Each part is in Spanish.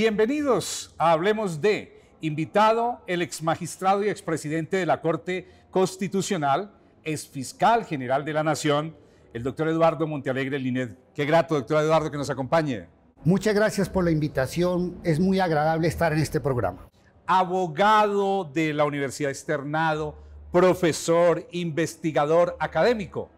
Bienvenidos a Hablemos de invitado el ex magistrado y expresidente de la Corte Constitucional, ex fiscal general de la Nación, el doctor Eduardo Montealegre Linet. Qué grato, doctor Eduardo, que nos acompañe. Muchas gracias por la invitación. Es muy agradable estar en este programa. Abogado de la Universidad Externado, profesor, investigador académico.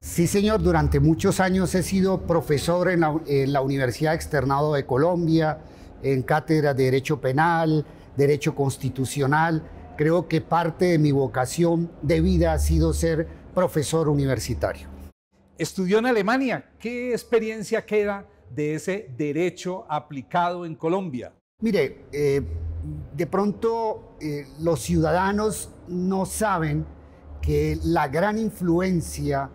Sí, señor, durante muchos años he sido profesor en la, Universidad Externado de Colombia, en cátedra de Derecho Penal, Derecho Constitucional. Creo que parte de mi vocación de vida ha sido ser profesor universitario. Estudió en Alemania. ¿Qué experiencia queda de ese derecho aplicado en Colombia? Mire, eh, de pronto eh, los ciudadanos no saben que la gran influencia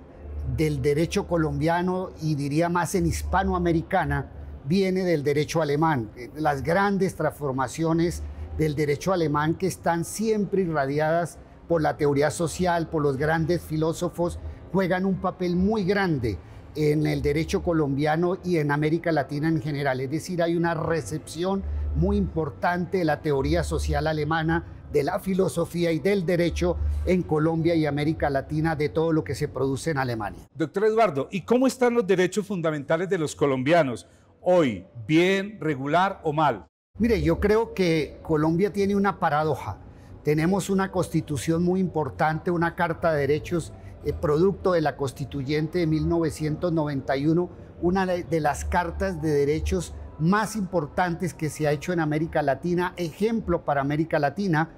del derecho colombiano y diría más en hispanoamericana, viene del derecho alemán. Eh, las grandes transformaciones del derecho alemán que están siempre irradiadas por la teoría social, por los grandes filósofos, juegan un papel muy grande en el derecho colombiano y en América Latina en general. Es decir, hay una recepción muy importante de la teoría social alemana de la filosofía y del derecho en Colombia y América Latina de todo lo que se produce en Alemania. Doctor Eduardo, ¿y cómo están los derechos fundamentales de los colombianos hoy? ¿Bien, regular o mal? Mire, yo creo que Colombia tiene una paradoja. Tenemos una constitución muy importante, una carta de derechos eh, producto de la constituyente de 1991, una de las cartas de derechos más importantes que se ha hecho en América Latina, ejemplo para América Latina,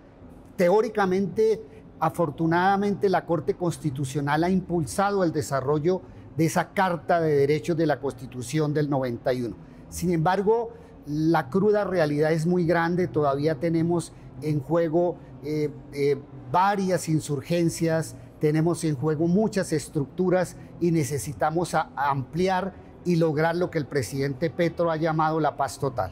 Teóricamente, afortunadamente, la Corte Constitucional ha impulsado el desarrollo de esa Carta de Derechos de la Constitución del 91. Sin embargo, la cruda realidad es muy grande, todavía tenemos en juego eh, eh, varias insurgencias, tenemos en juego muchas estructuras y necesitamos ampliar y lograr lo que el presidente Petro ha llamado la paz total.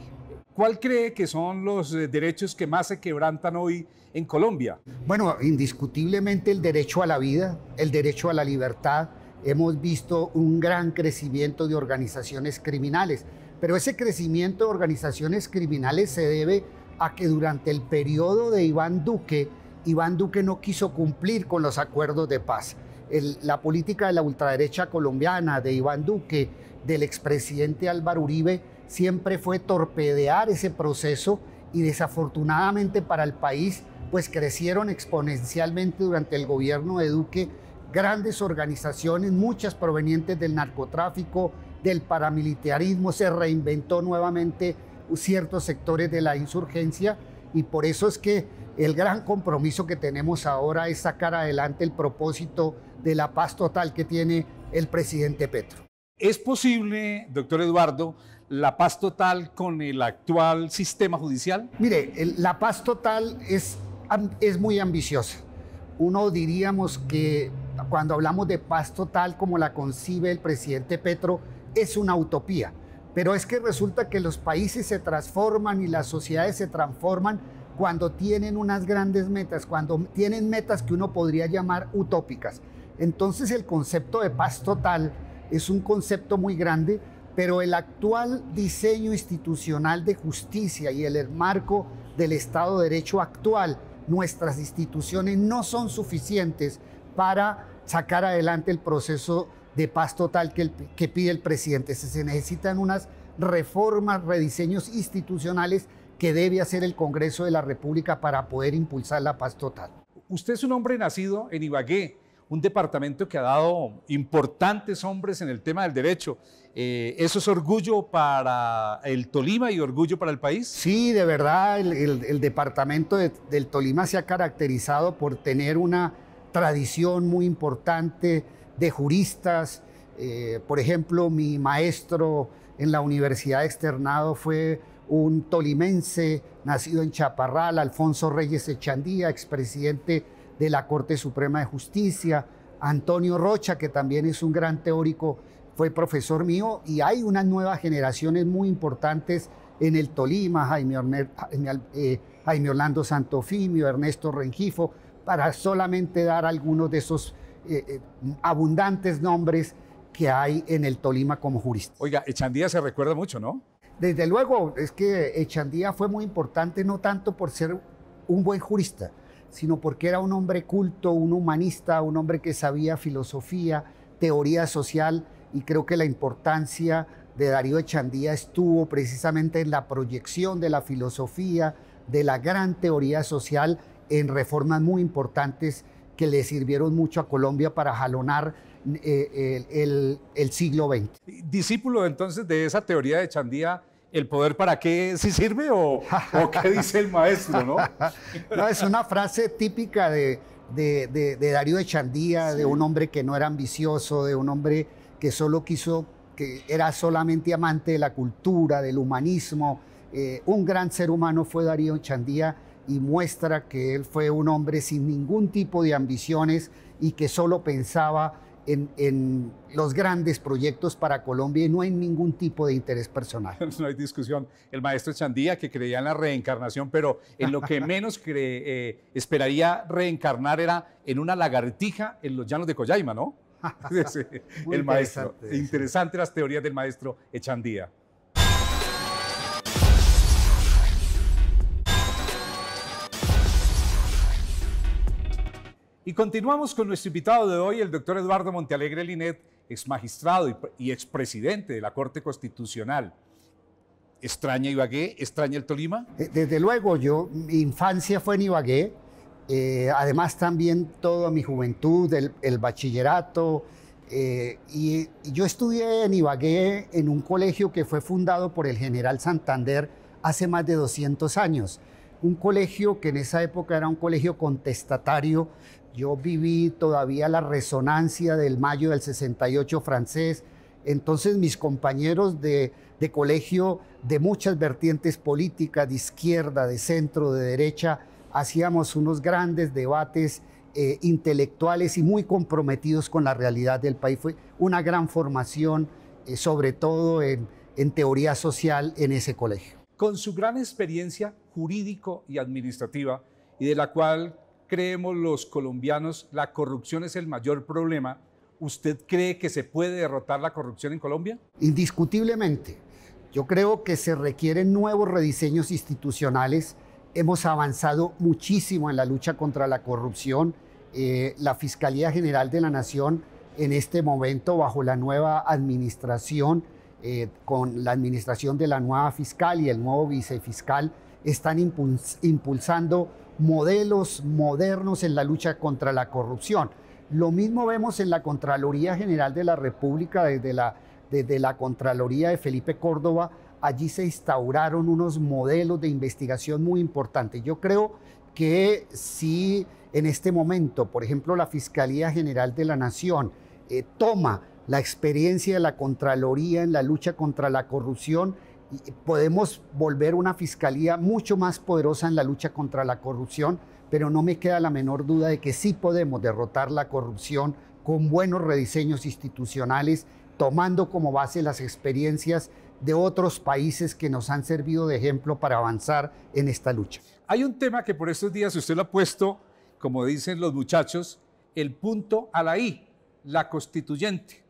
¿Cuál cree que son los eh, derechos que más se quebrantan hoy en Colombia? Bueno, indiscutiblemente el derecho a la vida, el derecho a la libertad. Hemos visto un gran crecimiento de organizaciones criminales, pero ese crecimiento de organizaciones criminales se debe a que durante el periodo de Iván Duque, Iván Duque no quiso cumplir con los acuerdos de paz. la política de la ultraderecha colombiana, de Iván Duque, del expresidente Álvaro Uribe, siempre fue torpedear ese proceso y desafortunadamente para el país, pues crecieron exponencialmente durante el gobierno de Duque grandes organizaciones, muchas provenientes del narcotráfico, del paramilitarismo, se reinventó nuevamente ciertos sectores de la insurgencia y por eso es que el gran compromiso que tenemos ahora es sacar adelante el propósito de la paz total que tiene el presidente Petro. Es posible, doctor Eduardo, la paz total con el actual sistema judicial? Mire, la paz total es, es muy ambiciosa. Uno diríamos que cuando hablamos de paz total como la concibe el presidente Petro, es una utopía. Pero es que resulta que los países se transforman y las sociedades se transforman cuando tienen unas grandes metas, cuando tienen metas que uno podría llamar utópicas. Entonces el concepto de paz total es un concepto muy grande pero el actual diseño institucional de justicia y el marco del Estado de Derecho actual, nuestras instituciones no son suficientes para sacar adelante el proceso de paz total que, pide el presidente. Se necesitan unas reformas, rediseños institucionales que debe hacer el Congreso de la República para poder impulsar la paz total. Usted es un hombre nacido en Ibagué, un departamento que ha dado importantes hombres en el tema del derecho. Eh, ¿Eso es orgullo para el Tolima y orgullo para el país? Sí, de verdad, el, departamento del Tolima se ha caracterizado por tener una tradición muy importante de juristas. Eh, por ejemplo, mi maestro en la Universidad Externado fue un tolimense nacido en Chaparral, Alfonso Reyes Echandía, expresidente de la Corte Suprema de Justicia, Antonio Rocha, que también es un gran teórico, fue profesor mío, y hay unas nuevas generaciones muy importantes en el Tolima, Jaime, eh, Jaime Orlando Santofimio, Ernesto Rengifo, para solamente dar algunos de esos eh, eh, abundantes nombres que hay en el Tolima como jurista. Oiga, Echandía se recuerda mucho, ¿no? Desde luego, es que Echandía fue muy importante no tanto por ser un buen jurista, sino porque era un hombre culto, un humanista, un hombre que sabía filosofía, teoría social, y creo que la importancia de Darío Echandía estuvo precisamente en la proyección de la filosofía, de la gran teoría social, en reformas muy importantes que le sirvieron mucho a Colombia para jalonar eh, el, siglo XX. Discípulo entonces de esa teoría de Echandía, ¿El poder para qué? ¿Sí sirve o, qué dice el maestro, no? es una frase típica de, de, de, de Darío Echandía, de un hombre que no era ambicioso, de un hombre que solo quiso, que era solamente amante de la cultura, del humanismo. Eh, un gran ser humano fue Darío Echandía y muestra que él fue un hombre sin ningún tipo de ambiciones y que solo pensaba en, los grandes proyectos para Colombia y no hay ningún tipo de interés personal. No hay discusión. El maestro Echandía que creía en la reencarnación, pero en lo que menos eh, esperaría reencarnar era en una lagartija en los llanos de Coyaima, ¿no? el maestro. interesante las teorías del maestro Echandía. Y continuamos con nuestro invitado de hoy, el doctor Eduardo Montealegre Linet, ex magistrado y, ex expresidente de la Corte Constitucional. ¿Extraña Ibagué? ¿Extraña el Tolima? Eh, desde luego, yo, mi infancia fue en Ibagué. Eh, además, también toda mi juventud, el, bachillerato. Eh, y, y yo estudié en Ibagué en un colegio que fue fundado por el general Santander hace más de 200 años un colegio que en esa época era un colegio contestatario yo viví todavía la resonancia del mayo del 68 francés. Entonces mis compañeros de, colegio de muchas vertientes políticas, de izquierda, de centro, de derecha, hacíamos unos grandes debates eh, intelectuales y muy comprometidos con la realidad del país. Fue una gran formación, eh, sobre todo en, en, teoría social, en ese colegio. Con su gran experiencia jurídico y administrativa, y de la cual creemos los colombianos la corrupción es el mayor problema, ¿usted cree que se puede derrotar la corrupción en Colombia? Indiscutiblemente. Yo creo que se requieren nuevos rediseños institucionales. Hemos avanzado muchísimo en la lucha contra la corrupción. Eh, la Fiscalía General de la Nación en este momento, bajo la nueva administración, eh, con la administración de la nueva fiscal y el nuevo vicefiscal, están impulsando modelos modernos en la lucha contra la corrupción. Lo mismo vemos en la Contraloría General de la República, desde la, la Contraloría de Felipe Córdoba, allí se instauraron unos modelos de investigación muy importantes. Yo creo que si en este momento, por ejemplo, la Fiscalía General de la Nación eh, toma la experiencia de la Contraloría en la lucha contra la corrupción, podemos volver una fiscalía mucho más poderosa en la lucha contra la corrupción, pero no me queda la menor duda de que sí podemos derrotar la corrupción con buenos rediseños institucionales, tomando como base las experiencias de otros países que nos han servido de ejemplo para avanzar en esta lucha. Hay un tema que por estos días usted lo ha puesto, como dicen los muchachos, el punto a la I, la constituyente.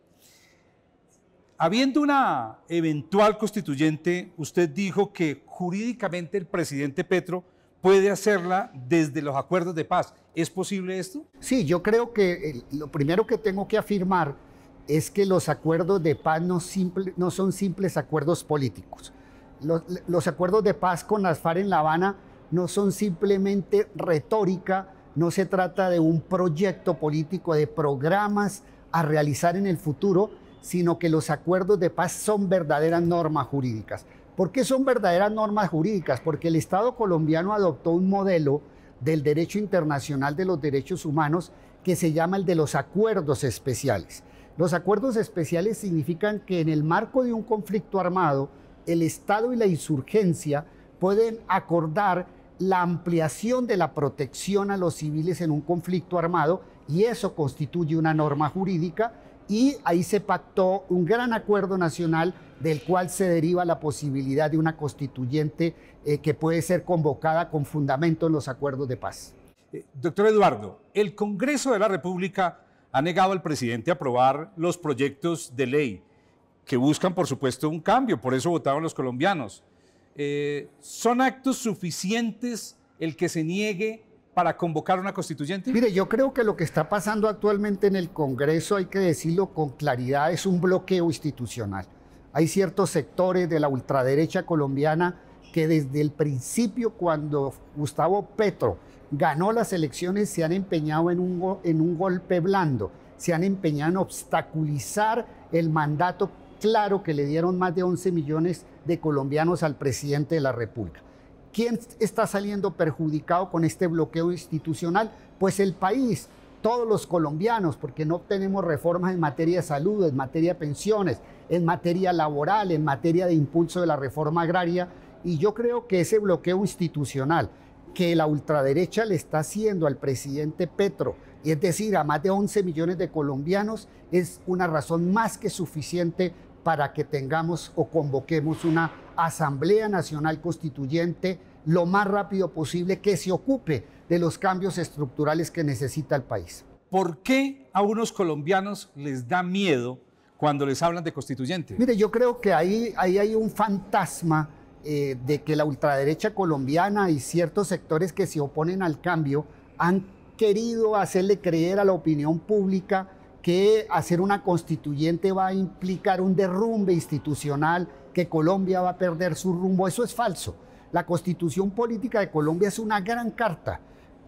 Habiendo una eventual constituyente, usted dijo que jurídicamente el presidente Petro puede hacerla desde los acuerdos de paz. ¿Es posible esto? Sí, yo creo que lo primero que tengo que afirmar es que los acuerdos de paz no, son simples acuerdos políticos. Los, los, acuerdos de paz con las FARC en La Habana no son simplemente retórica, no se trata de un proyecto político, de programas a realizar en el futuro, sino que los acuerdos de paz son verdaderas normas jurídicas. ¿Por qué son verdaderas normas jurídicas? Porque el Estado colombiano adoptó un modelo del derecho internacional de los derechos humanos que se llama el de los acuerdos especiales. Los acuerdos especiales significan que en el marco de un conflicto armado, el Estado y la insurgencia pueden acordar la ampliación de la protección a los civiles en un conflicto armado y eso constituye una norma jurídica y ahí se pactó un gran acuerdo nacional del cual se deriva la posibilidad de una constituyente eh, que puede ser convocada con fundamento en los acuerdos de paz. Eh, doctor Eduardo, el Congreso de la República ha negado al presidente aprobar los proyectos de ley que buscan, por supuesto, un cambio, por eso votaron los colombianos. Eh, ¿Son actos suficientes el que se niegue para convocar una constituyente? Mire, yo creo que lo que está pasando actualmente en el Congreso, hay que decirlo con claridad, es un bloqueo institucional. Hay ciertos sectores de la ultraderecha colombiana que desde el principio, cuando Gustavo Petro ganó las elecciones, se han empeñado en un, en un golpe blando, se han empeñado en obstaculizar el mandato claro que le dieron más de 11 millones de colombianos al presidente de la República. ¿Quién está saliendo perjudicado con este bloqueo institucional? Pues el país, todos los colombianos, porque no tenemos reformas en materia de salud, en materia de pensiones, en materia laboral, en materia de impulso de la reforma agraria. Y yo creo que ese bloqueo institucional que la ultraderecha le está haciendo al presidente Petro, y es decir, a más de 11 millones de colombianos, es una razón más que suficiente para que tengamos o convoquemos una Asamblea Nacional Constituyente lo más rápido posible que se ocupe de los cambios estructurales que necesita el país. ¿Por qué a unos colombianos les da miedo cuando les hablan de constituyente? Mire, yo creo que ahí, ahí hay un fantasma eh, de que la ultraderecha colombiana y ciertos sectores que se oponen al cambio han querido hacerle creer a la opinión pública que hacer una constituyente va a implicar un derrumbe institucional, que Colombia va a perder su rumbo. Eso es falso. La constitución política de Colombia es una gran carta,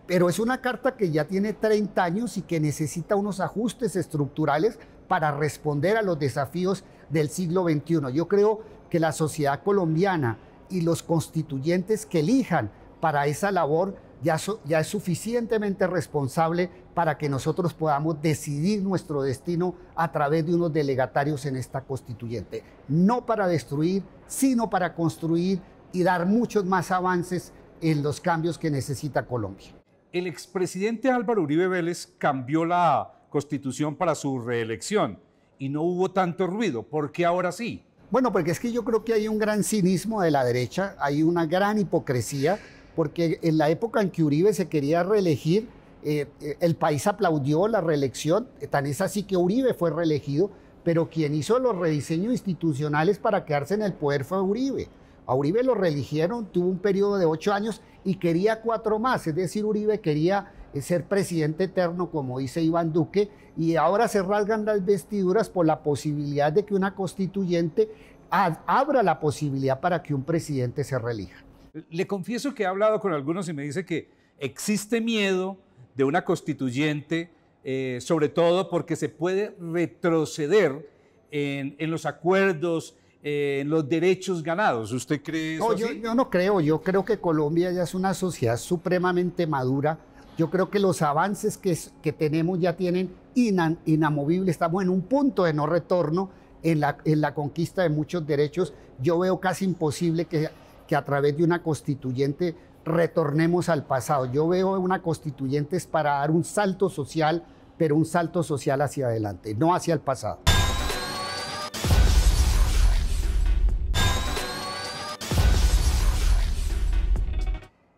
pero es una carta que ya tiene 30 años y que necesita unos ajustes estructurales para responder a los desafíos del siglo XXI. Yo creo que la sociedad colombiana y los constituyentes que elijan para esa labor ya, es suficientemente responsable para que nosotros podamos decidir nuestro destino a través de unos delegatarios en esta constituyente. No para destruir, sino para construir y dar muchos más avances en los cambios que necesita Colombia. El expresidente Álvaro Uribe Vélez cambió la constitución para su reelección y no hubo tanto ruido. ¿Por qué ahora sí? Bueno, porque es que yo creo que hay un gran cinismo de la derecha, hay una gran hipocresía porque en la época en que Uribe se quería reelegir, eh, eh, el país aplaudió la reelección, eh, tan es así que Uribe fue reelegido, pero quien hizo los rediseños institucionales para quedarse en el poder fue Uribe. A Uribe lo reeligieron, tuvo un periodo de ocho años y quería cuatro más, es decir, Uribe quería ser presidente eterno, como dice Iván Duque, y ahora se rasgan las vestiduras por la posibilidad de que una constituyente abra la posibilidad para que un presidente se reelija. Le confieso que he hablado con algunos y me dice que existe miedo de una constituyente, eh, sobre todo porque se puede retroceder en, los acuerdos, eh, en los derechos ganados. ¿Usted cree eso? No, Yo, no creo, yo creo que Colombia ya es una sociedad supremamente madura. Yo creo que los avances que, tenemos ya tienen inamovibles. inamovible, estamos en un punto de no retorno en la conquista de muchos derechos. Yo veo casi imposible que que a través de una constituyente retornemos al pasado. Yo veo una constituyente es para dar un salto social, pero un salto social hacia adelante, no hacia el pasado.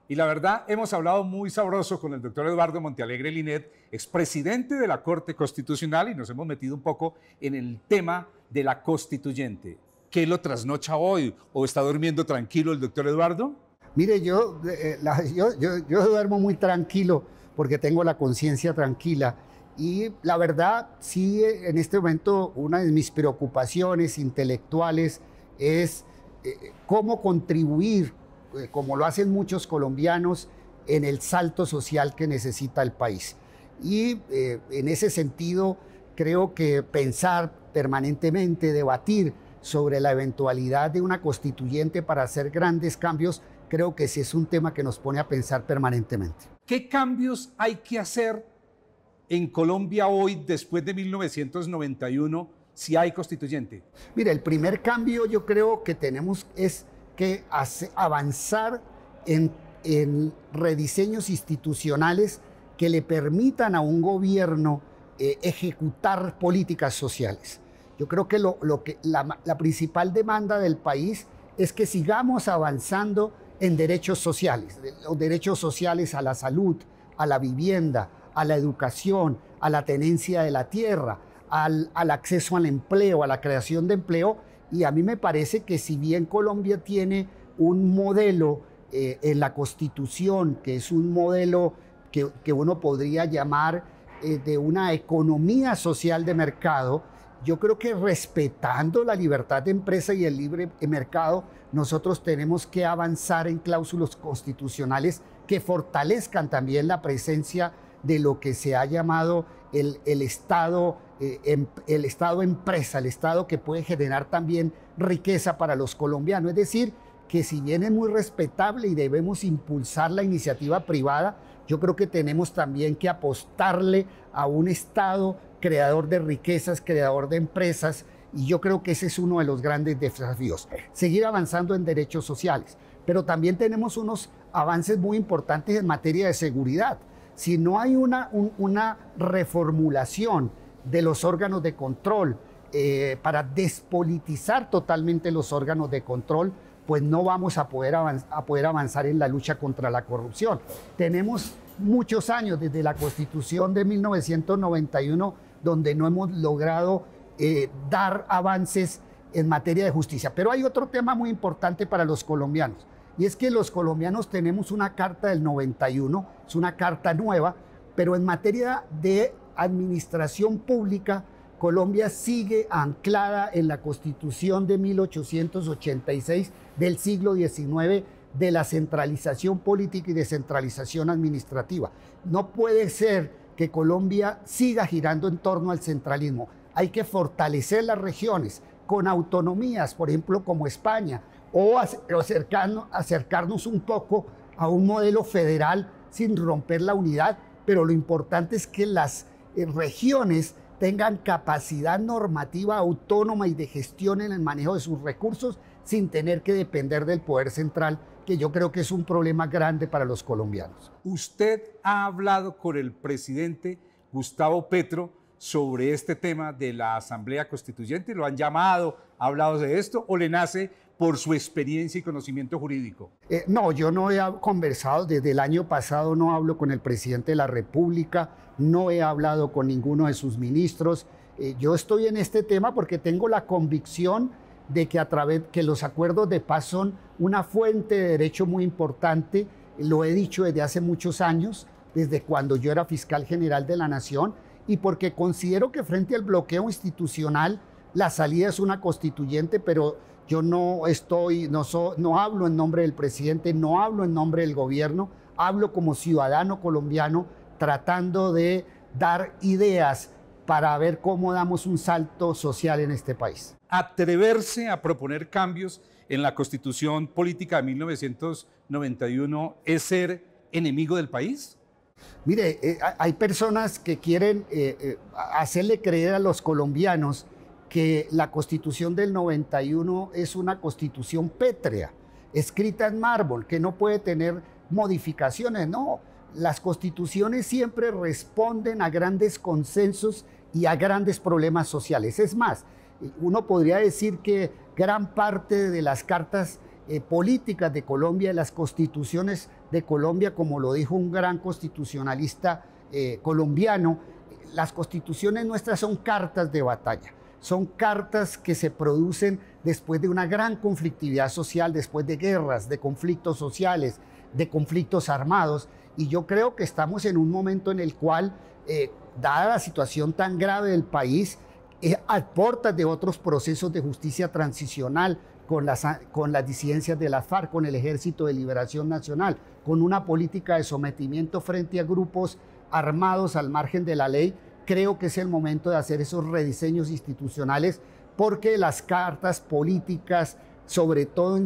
Y la verdad, hemos hablado muy sabroso con el doctor Eduardo Montealegre Linet, expresidente de la Corte Constitucional, y nos hemos metido un poco en el tema de la constituyente qué lo trasnocha hoy? ¿O está durmiendo tranquilo el doctor Eduardo? Mire, eh, eh, yo, yo, duermo muy tranquilo porque tengo la conciencia tranquila. Y la verdad, sí, en este momento una de mis preocupaciones intelectuales es eh, cómo contribuir, como lo hacen muchos colombianos, en el salto social que necesita el país. Y en ese sentido, creo que pensar permanentemente, debatir sobre la eventualidad de una constituyente para hacer grandes cambios, creo que ese es un tema que nos pone a pensar permanentemente. ¿Qué cambios hay que hacer en Colombia hoy, después de 1991, si hay constituyente? Mira, el primer cambio yo creo que tenemos es que avanzar en, rediseños institucionales que le permitan a un gobierno eh, ejecutar políticas sociales. Yo creo que, la, principal demanda del país es que sigamos avanzando en derechos sociales, los derechos sociales a la salud, a la vivienda, a la educación, a la tenencia de la tierra, al, acceso al empleo, a la creación de empleo. Y a mí me parece que si bien Colombia tiene un modelo eh, en la constitución, que es un modelo que, uno podría llamar eh, de una economía social de mercado, yo creo que respetando la libertad de empresa y el libre mercado, nosotros tenemos que avanzar en cláusulas constitucionales que fortalezcan también la presencia de lo que se ha llamado el, Estado, eh, em, el Estado empresa, el Estado que puede generar también riqueza para los colombianos. Es decir, que si bien es muy respetable y debemos impulsar la iniciativa privada, yo creo que tenemos también que apostarle a un Estado creador de riquezas, creador de empresas, y yo creo que ese es uno de los grandes desafíos, seguir avanzando en derechos sociales. Pero también tenemos unos avances muy importantes en materia de seguridad. Si no hay una, reformulación de los órganos de control eh, para despolitizar totalmente los órganos de control, pues no vamos a poder, a poder avanzar en la lucha contra la corrupción. Tenemos muchos años, desde la Constitución de 1991, donde no hemos logrado eh, dar avances en materia de justicia. Pero hay otro tema muy importante para los colombianos, y es que los colombianos tenemos una carta del 91, es una carta nueva, pero en materia de administración pública, Colombia sigue anclada en la Constitución de 1886 del siglo XIX de la centralización política y descentralización administrativa. No puede ser que Colombia siga girando en torno al centralismo. Hay que fortalecer las regiones con autonomías, por ejemplo, como España, o acercarnos, acercarnos un poco a un modelo federal sin romper la unidad, pero lo importante es que las eh, regiones tengan capacidad normativa autónoma y de gestión en el manejo de sus recursos sin tener que depender del poder central que yo creo que es un problema grande para los colombianos. Usted ha hablado con el presidente Gustavo Petro sobre este tema de la Asamblea Constituyente, lo han llamado, ha hablado de esto o le nace por su experiencia y conocimiento jurídico? Eh, no, yo no he conversado, desde el año pasado no hablo con el presidente de la República, no he hablado con ninguno de sus ministros. Eh, yo estoy en este tema porque tengo la convicción de que a través que los acuerdos de paz son una fuente de derecho muy importante, lo he dicho desde hace muchos años, desde cuando yo era fiscal general de la Nación y porque considero que frente al bloqueo institucional la salida es una constituyente, pero yo no estoy no no hablo en nombre del presidente, no hablo en nombre del gobierno, hablo como ciudadano colombiano tratando de dar ideas para ver cómo damos un salto social en este país. Atreverse a proponer cambios en la constitución política de 1991 es ser enemigo del país? Mire, eh, hay personas que quieren eh, eh, hacerle creer a los colombianos que la constitución del 91 es una constitución pétrea, escrita en mármol, que no puede tener modificaciones. No, las constituciones siempre responden a grandes consensos y a grandes problemas sociales. Es más, uno podría decir que gran parte de las cartas eh, políticas de Colombia, de las constituciones de Colombia, como lo dijo un gran constitucionalista eh, colombiano, las constituciones nuestras son cartas de batalla, son cartas que se producen después de una gran conflictividad social, después de guerras, de conflictos sociales, de conflictos armados, y yo creo que estamos en un momento en el cual eh, dada la situación tan grave del país, eh, a de otros procesos de justicia transicional con las, ah, con las disidencias de la FARC, con el Ejército de Liberación Nacional, con una política de sometimiento frente a grupos armados al margen de la ley, creo que es el momento de hacer esos rediseños institucionales porque las cartas políticas, sobre todo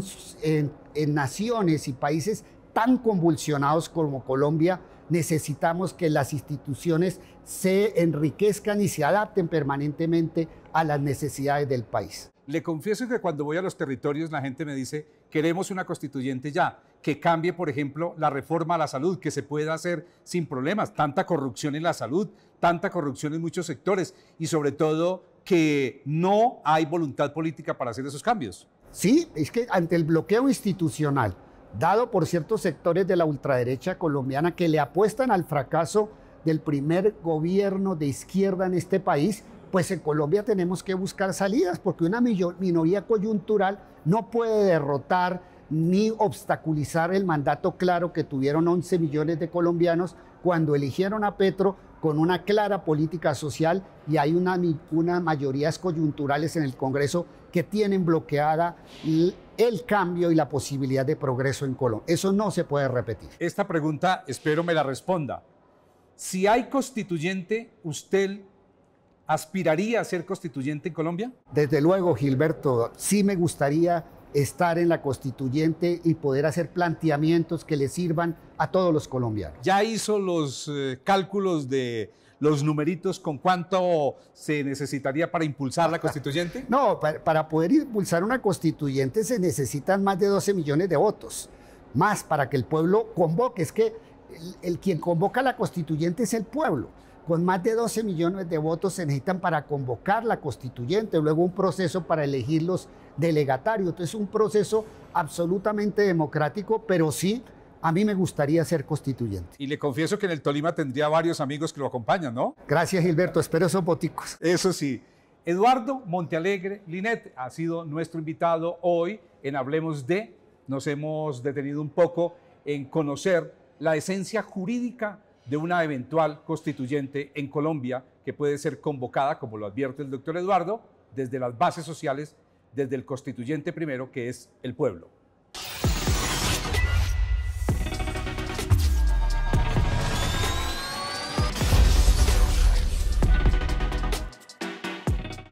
en naciones y países tan convulsionados como Colombia, necesitamos que las instituciones se enriquezcan y se adapten permanentemente a las necesidades del país. Le confieso que cuando voy a los territorios la gente me dice, queremos una constituyente ya, que cambie, por ejemplo, la reforma a la salud, que se pueda hacer sin problemas, tanta corrupción en la salud, tanta corrupción en muchos sectores y sobre todo que no hay voluntad política para hacer esos cambios. Sí, es que ante el bloqueo institucional, dado por ciertos sectores de la ultraderecha colombiana que le apuestan al fracaso del primer gobierno de izquierda en este país, pues en Colombia tenemos que buscar salidas, porque una minoría coyuntural no puede derrotar ni obstaculizar el mandato claro que tuvieron 11 millones de colombianos cuando eligieron a Petro con una clara política social y hay unas una mayorías coyunturales en el Congreso que tienen bloqueada el cambio y la posibilidad de progreso en Colombia. Eso no se puede repetir. Esta pregunta espero me la responda. Si hay constituyente, ¿usted aspiraría a ser constituyente en Colombia? Desde luego, Gilberto, sí me gustaría estar en la constituyente y poder hacer planteamientos que le sirvan a todos los colombianos. ¿Ya hizo los eh, cálculos de los numeritos con cuánto se necesitaría para impulsar la constituyente? No, para, poder impulsar una constituyente se necesitan más de 12 millones de votos, más para que el pueblo convoque. Es que el, quien convoca a la constituyente es el pueblo. Con más de 12 millones de votos se necesitan para convocar la constituyente, luego un proceso para elegir los delegatarios. Entonces, un proceso absolutamente democrático, pero sí a mí me gustaría ser constituyente. Y le confieso que en el Tolima tendría varios amigos que lo acompañan, ¿no? Gracias, Gilberto. Espero esos boticos. Eso sí. Eduardo Montealegre Linet ha sido nuestro invitado hoy en Hablemos de. Nos hemos detenido un poco en conocer la esencia jurídica de una eventual constituyente en Colombia que puede ser convocada, como lo advierte el doctor Eduardo, desde las bases sociales, desde el constituyente primero, que es el pueblo.